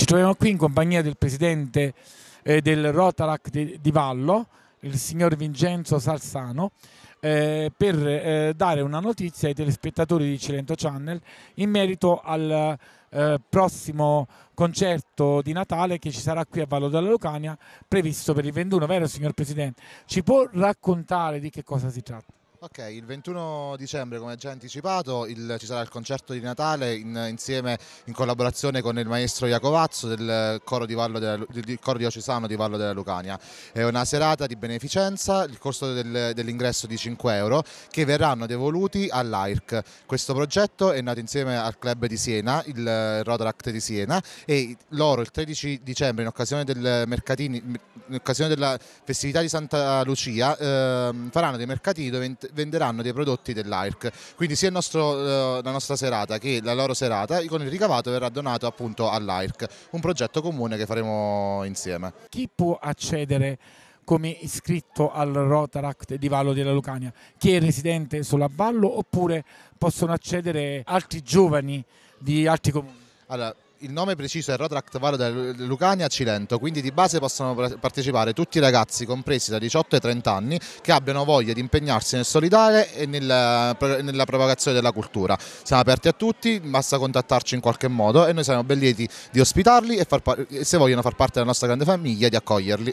Ci troviamo qui in compagnia del presidente eh, del Rotarac di, di, Vallo, il signor Vincenzo Salsano, eh, per eh, dare una notizia ai telespettatori di Cilento Channel in merito al eh, prossimo concerto di Natale che ci sarà qui a Vallo della Lucania, previsto per il 21, vero signor Presidente? Ci può raccontare di che cosa si tratta? Ok, il 21 dicembre, come già anticipato, il, ci sarà il concerto di Natale in, insieme in collaborazione con il maestro Iacovazzo del coro, di Vallo della, del coro diocesano di Vallo della Lucania. È una serata di beneficenza, il costo del, dell'ingresso di 5 euro, che verranno devoluti all'AIRC. Questo progetto è nato insieme al club di Siena, il Rotaract di Siena, e loro il 13 dicembre, in occasione, del mercatini, in occasione della festività di Santa Lucia, eh, faranno dei mercatini dove venderanno dei prodotti dell'AIRC. Quindi sia nostro, eh, la nostra serata che la loro serata, con il ricavato verrà donato appunto all'AIRC, un progetto comune che faremo insieme. Chi può accedere? come iscritto al Rotaract di Vallo della Lucania, chi è residente solo Vallo oppure possono accedere altri giovani di altri comuni? Allora, il nome preciso è Rotract Varo del Lucania Cilento, quindi di base possono partecipare tutti i ragazzi compresi da 18 ai 30 anni che abbiano voglia di impegnarsi nel solidale e nella, nella propagazione della cultura. Siamo aperti a tutti, basta contattarci in qualche modo e noi saremo ben lieti di ospitarli e, far, e se vogliono far parte della nostra grande famiglia di accoglierli.